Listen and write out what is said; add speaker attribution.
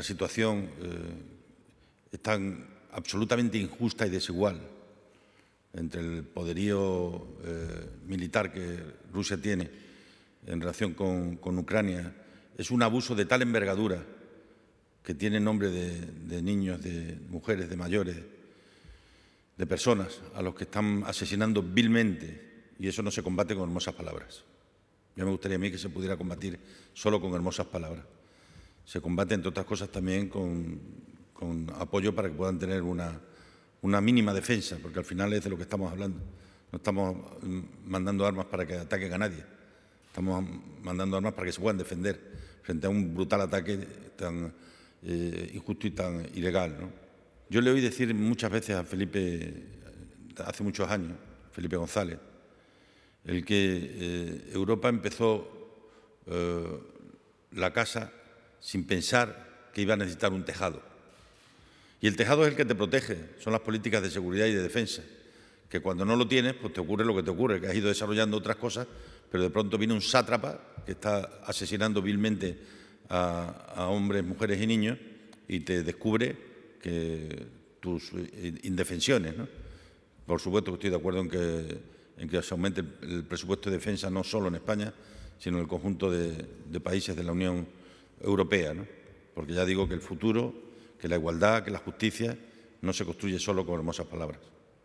Speaker 1: la situación eh, es tan absolutamente injusta y desigual entre el poderío eh, militar que Rusia tiene en relación con, Ucrania, es un abuso de tal envergadura que tiene nombre de, de niños, de mujeres, de mayores, de personas a los que están asesinando vilmente y eso no se combate con hermosas palabras. Yo me gustaría a mí que se pudiera combatir solo con hermosas palabras se combate, entre otras cosas, también con, apoyo para que puedan tener una, mínima defensa, porque al final es de lo que estamos hablando. No estamos mandando armas para que ataquen a nadie, estamos mandando armas para que se puedan defender frente a un brutal ataque tan eh, injusto y tan ilegal. Yo le oí decir muchas veces a Felipe, hace muchos años, Felipe González, el que eh, Europa empezó eh, la casa sin pensar que iba a necesitar un tejado. Y el tejado es el que te protege, son las políticas de seguridad y de defensa, que cuando no lo tienes, pues te ocurre lo que te ocurre, que has ido desarrollando otras cosas, pero de pronto viene un sátrapa que está asesinando vilmente a, hombres, mujeres y niños y te descubre que tus indefensiones. Por supuesto que estoy de acuerdo en que, en que se aumente el presupuesto de defensa no solo en España, sino en el conjunto de, de países de la Unión Europea europea, ¿no? porque ya digo que el futuro, que la igualdad, que la justicia, no se construye solo con hermosas palabras.